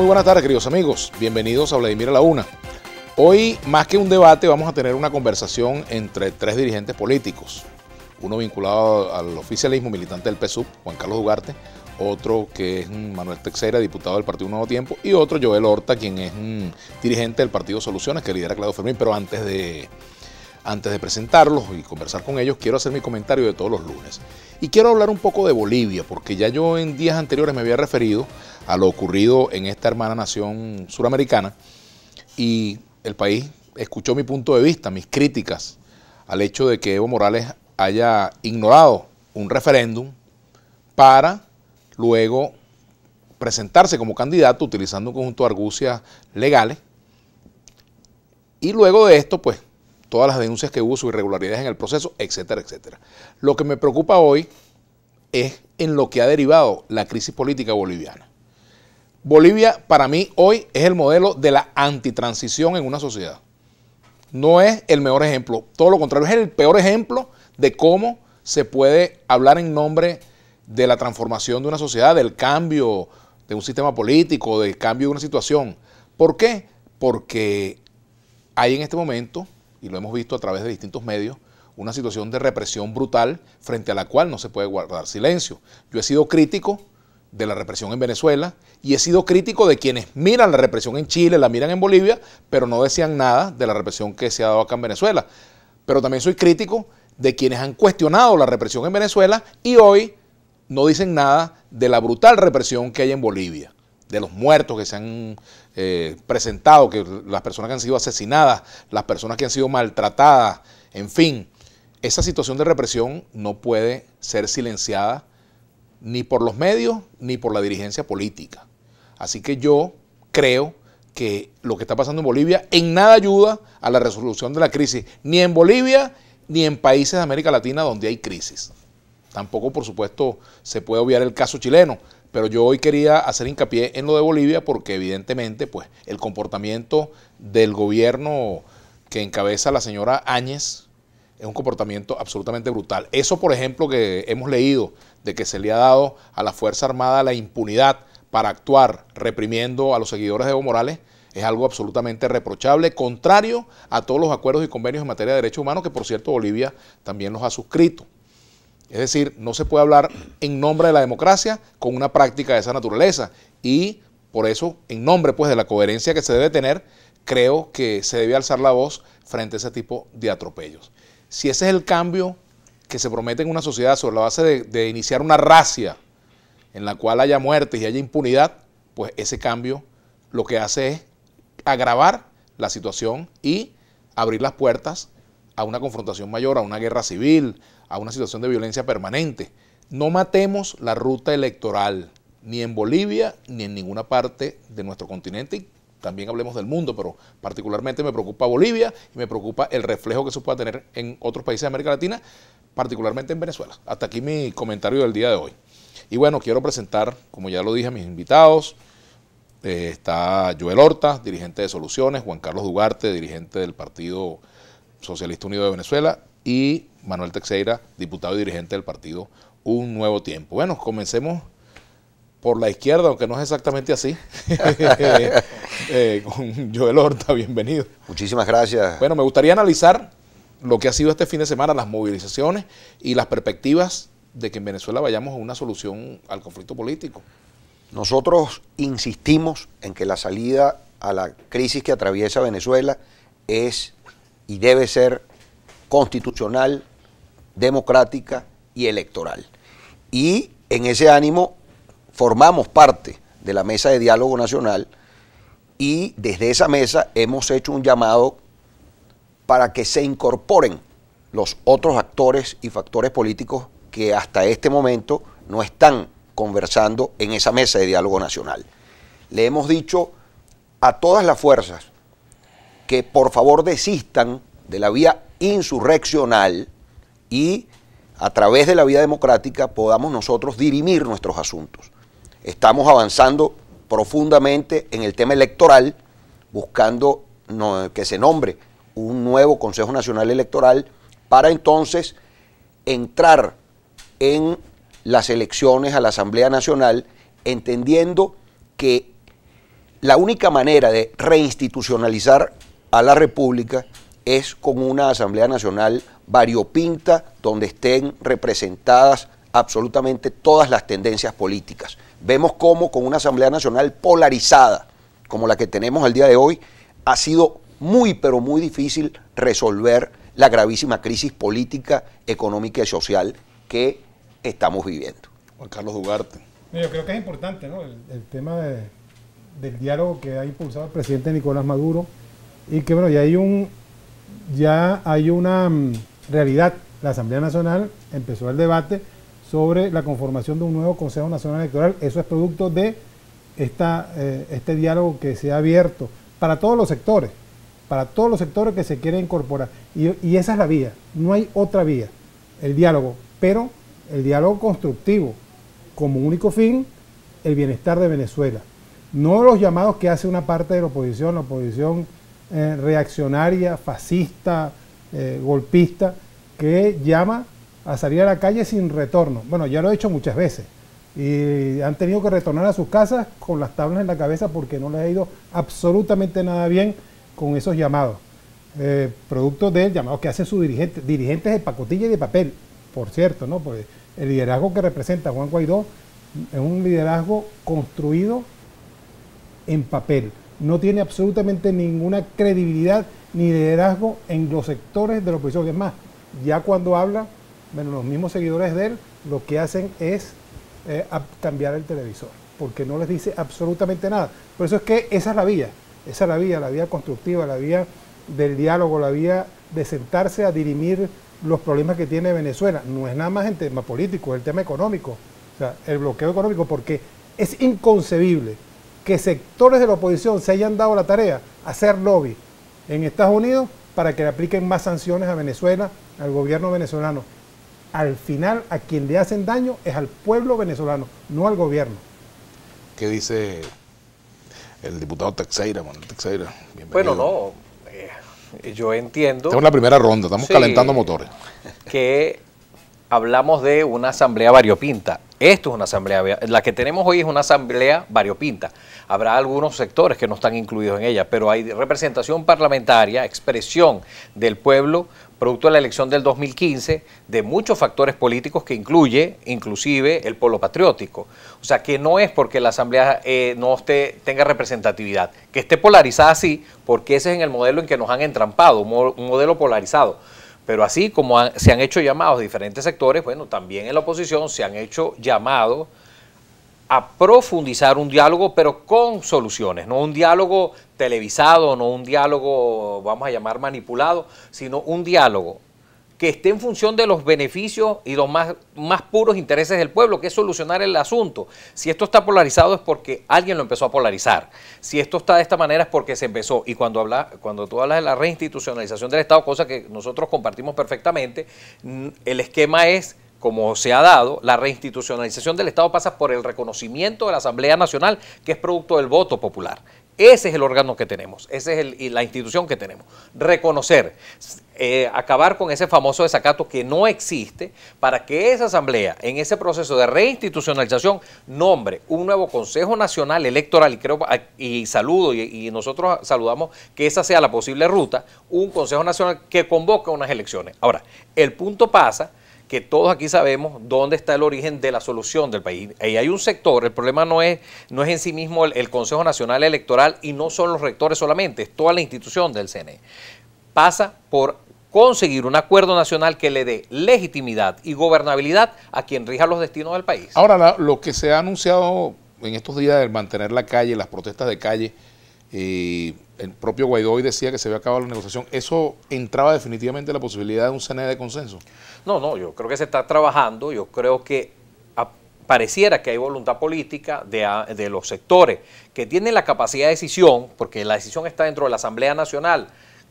muy buenas tardes, queridos amigos. Bienvenidos a Vladimir a la Una. Hoy, más que un debate, vamos a tener una conversación entre tres dirigentes políticos. Uno vinculado al oficialismo militante del PSUV, Juan Carlos Ugarte, otro que es Manuel Teixeira, diputado del Partido Nuevo Tiempo, y otro Joel Horta, quien es un dirigente del Partido Soluciones que lidera Claudio Fermín. Pero antes de, antes de presentarlos y conversar con ellos, quiero hacer mi comentario de todos los lunes. Y quiero hablar un poco de Bolivia, porque ya yo en días anteriores me había referido a lo ocurrido en esta hermana nación suramericana y el país escuchó mi punto de vista, mis críticas al hecho de que Evo Morales haya ignorado un referéndum para luego presentarse como candidato utilizando un conjunto de argucias legales. Y luego de esto, pues, todas las denuncias que hubo, irregularidades en el proceso, etcétera, etcétera. Lo que me preocupa hoy es en lo que ha derivado la crisis política boliviana. Bolivia para mí hoy es el modelo de la antitransición en una sociedad. No es el mejor ejemplo, todo lo contrario, es el peor ejemplo de cómo se puede hablar en nombre de la transformación de una sociedad, del cambio de un sistema político, del cambio de una situación. ¿Por qué? Porque hay en este momento y lo hemos visto a través de distintos medios, una situación de represión brutal frente a la cual no se puede guardar silencio. Yo he sido crítico de la represión en Venezuela y he sido crítico de quienes miran la represión en Chile, la miran en Bolivia, pero no decían nada de la represión que se ha dado acá en Venezuela. Pero también soy crítico de quienes han cuestionado la represión en Venezuela y hoy no dicen nada de la brutal represión que hay en Bolivia de los muertos que se han eh, presentado, que las personas que han sido asesinadas, las personas que han sido maltratadas, en fin, esa situación de represión no puede ser silenciada ni por los medios ni por la dirigencia política. Así que yo creo que lo que está pasando en Bolivia en nada ayuda a la resolución de la crisis, ni en Bolivia ni en países de América Latina donde hay crisis. Tampoco, por supuesto, se puede obviar el caso chileno. Pero yo hoy quería hacer hincapié en lo de Bolivia porque evidentemente pues, el comportamiento del gobierno que encabeza la señora Áñez es un comportamiento absolutamente brutal. Eso, por ejemplo, que hemos leído de que se le ha dado a la Fuerza Armada la impunidad para actuar reprimiendo a los seguidores de Evo Morales, es algo absolutamente reprochable, contrario a todos los acuerdos y convenios en materia de derechos humanos, que por cierto Bolivia también los ha suscrito. Es decir, no se puede hablar en nombre de la democracia con una práctica de esa naturaleza. Y por eso, en nombre pues, de la coherencia que se debe tener, creo que se debe alzar la voz frente a ese tipo de atropellos. Si ese es el cambio que se promete en una sociedad sobre la base de, iniciar una racia en la cual haya muertes y haya impunidad, pues ese cambio lo que hace es agravar la situación y abrir las puertas a una confrontación mayor, a una guerra civil, a una situación de violencia permanente. No matemos la ruta electoral, ni en Bolivia, ni en ninguna parte de nuestro continente. también hablemos del mundo, pero particularmente me preocupa Bolivia y me preocupa el reflejo que eso pueda tener en otros países de América Latina, particularmente en Venezuela. Hasta aquí mi comentario del día de hoy. Y bueno, quiero presentar, como ya lo dije, a mis invitados. Eh, está Joel Horta, dirigente de Soluciones, Juan Carlos Dugarte, dirigente del Partido Socialista Unido de Venezuela, y Manuel Teixeira, diputado y dirigente del partido Un Nuevo Tiempo. Bueno, comencemos por la izquierda, aunque no es exactamente así, eh, con Joel Horta, bienvenido. Muchísimas gracias. Bueno, me gustaría analizar lo que ha sido este fin de semana, las movilizaciones y las perspectivas de que en Venezuela vayamos a una solución al conflicto político. Nosotros insistimos en que la salida a la crisis que atraviesa Venezuela es y debe ser constitucional, democrática y electoral. Y en ese ánimo formamos parte de la mesa de diálogo nacional y desde esa mesa hemos hecho un llamado para que se incorporen los otros actores y factores políticos que hasta este momento no están conversando en esa mesa de diálogo nacional. Le hemos dicho a todas las fuerzas que por favor desistan de la vía insurreccional y a través de la vida democrática podamos nosotros dirimir nuestros asuntos. Estamos avanzando profundamente en el tema electoral, buscando que se nombre un nuevo Consejo Nacional Electoral para entonces entrar en las elecciones a la Asamblea Nacional, entendiendo que la única manera de reinstitucionalizar a la República es con una Asamblea Nacional variopinta donde estén representadas absolutamente todas las tendencias políticas. Vemos cómo con una Asamblea Nacional polarizada, como la que tenemos al día de hoy, ha sido muy, pero muy difícil resolver la gravísima crisis política, económica y social que estamos viviendo. Juan Carlos Ugarte. Yo creo que es importante el, tema del diálogo que ha impulsado el presidente Nicolás Maduro y que bueno, ya hay un, ya hay una mm, realidad. La Asamblea Nacional empezó el debate sobre la conformación de un nuevo Consejo Nacional Electoral. Eso es producto de esta, eh, este diálogo que se ha abierto para todos los sectores, para todos los sectores que se quieren incorporar. Y, y esa es la vía, no hay otra vía, el diálogo, pero el diálogo constructivo, como único fin, el bienestar de Venezuela. No los llamados que hace una parte de la oposición, la oposición eh, reaccionaria, fascista, eh, golpista, que llama a salir a la calle sin retorno. Bueno, ya lo he hecho muchas veces. Y han tenido que retornar a sus casas con las tablas en la cabeza porque no les ha ido absolutamente nada bien con esos llamados. Eh, producto del llamado que hacen sus dirigentes, dirigentes de pacotilla y de papel, por cierto, ¿no? el liderazgo que representa Juan Guaidó es un liderazgo construido en papel no tiene absolutamente ninguna credibilidad ni liderazgo en los sectores de la oposición. Es más, ya cuando habla, bueno, los mismos seguidores de él lo que hacen es eh, cambiar el televisor, porque no les dice absolutamente nada. Por eso es que esa es la vía, esa es la vía, la vía constructiva, la vía del diálogo, la vía de sentarse a dirimir los problemas que tiene Venezuela. No es nada más el tema político, es el tema económico, o sea, el bloqueo económico, porque es inconcebible que sectores de la oposición se hayan dado la tarea hacer lobby en Estados Unidos para que le apliquen más sanciones a Venezuela, al gobierno venezolano. Al final, a quien le hacen daño es al pueblo venezolano, no al gobierno. ¿Qué dice el diputado Texeira, Bueno, no, eh, yo entiendo... Estamos en la primera ronda, estamos calentando motores. Que hablamos de una asamblea variopinta. Esto es una asamblea, la que tenemos hoy es una asamblea variopinta. Habrá algunos sectores que no están incluidos en ella, pero hay representación parlamentaria, expresión del pueblo producto de la elección del 2015, de muchos factores políticos que incluye inclusive el polo patriótico. O sea, que no es porque la Asamblea eh, no esté, tenga representatividad, que esté polarizada así, porque ese es el modelo en que nos han entrampado, un modelo polarizado. Pero así como se han hecho llamados diferentes sectores, bueno, también en la oposición se han hecho llamados a profundizar un diálogo, pero con soluciones, no un diálogo televisado, no un diálogo, vamos a llamar, manipulado, sino un diálogo que esté en función de los beneficios y los más, puros intereses del pueblo, que es solucionar el asunto. Si esto está polarizado es porque alguien lo empezó a polarizar. Si esto está de esta manera es porque se empezó. Y cuando, habla, cuando tú hablas de la reinstitucionalización del Estado, cosa que nosotros compartimos perfectamente, mm, el esquema es como se ha dado, la reinstitucionalización del Estado pasa por el reconocimiento de la Asamblea Nacional, que es producto del voto popular. Ese es el órgano que tenemos, esa es la institución que tenemos. Reconocer, eh, acabar con ese famoso desacato que no existe para que esa asamblea, en ese proceso de reinstitucionalización, nombre un nuevo Consejo Nacional Electoral, y, ah, saludo, y, nosotros saludamos que esa sea la posible ruta, un Consejo Nacional que convoque unas elecciones. Ahora, el punto pasa que todos aquí sabemos dónde está el origen de la solución del país. Y hay un sector, el problema no es, no es en sí mismo el, el Consejo Nacional Electoral y no son los rectores solamente, es toda la institución del CNE. Pasa por conseguir un acuerdo nacional que le dé legitimidad y gobernabilidad a quien rija los destinos del país. Ahora, lo que se ha anunciado en estos días de mantener la calle, las protestas de calle, y el propio Guaidó hoy decía que se había acabado la negociación. ¿Eso entraba definitivamente la posibilidad de un CNE de consenso? No, no, yo creo que se está trabajando. Yo creo que pareciera que hay voluntad política de, los sectores que tienen la capacidad de decisión, porque la decisión está dentro de la Asamblea Nacional,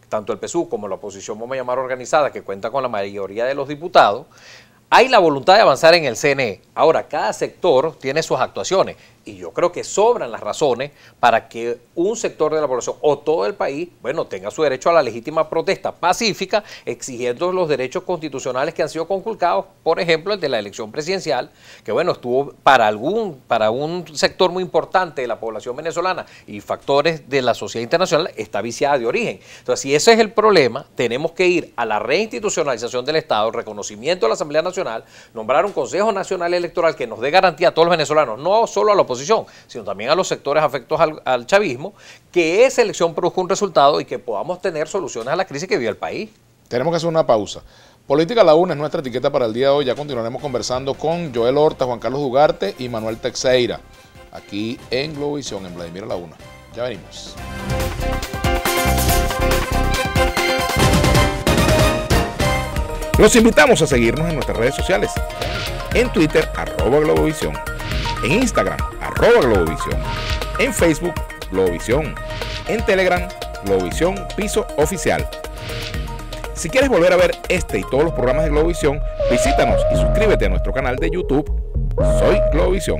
tanto el PSU como la oposición, vamos a llamar organizada, que cuenta con la mayoría de los diputados, hay la voluntad de avanzar en el CNE. Ahora, cada sector tiene sus actuaciones. Y yo creo que sobran las razones para que un sector de la población o todo el país, bueno, tenga su derecho a la legítima protesta pacífica, exigiendo los derechos constitucionales que han sido conculcados, por ejemplo, el de la elección presidencial, que bueno, estuvo para algún, para un sector muy importante de la población venezolana y factores de la sociedad internacional, está viciada de origen. Entonces, si ese es el problema, tenemos que ir a la reinstitucionalización del Estado, reconocimiento de la Asamblea Nacional, nombrar un Consejo Nacional Electoral que nos dé garantía a todos los venezolanos, no solo a la oposición, sino también a los sectores afectos al, chavismo, que esa elección produzca un resultado y que podamos tener soluciones a la crisis que vive el país. Tenemos que hacer una pausa. Política la una es nuestra etiqueta para el día de hoy. Ya continuaremos conversando con Joel Horta, Juan Carlos Dugarte y Manuel Texeira, aquí en Globovisión, en Vladimir la una. Ya venimos. Los invitamos a seguirnos en nuestras redes sociales. En Twitter, arroba Globovisión en Instagram, arroba Globovisión, en Facebook, Globovisión, en Telegram, Globovisión Piso Oficial. Si quieres volver a ver este y todos los programas de Globovisión, visítanos y suscríbete a nuestro canal de YouTube. Soy Globovisión.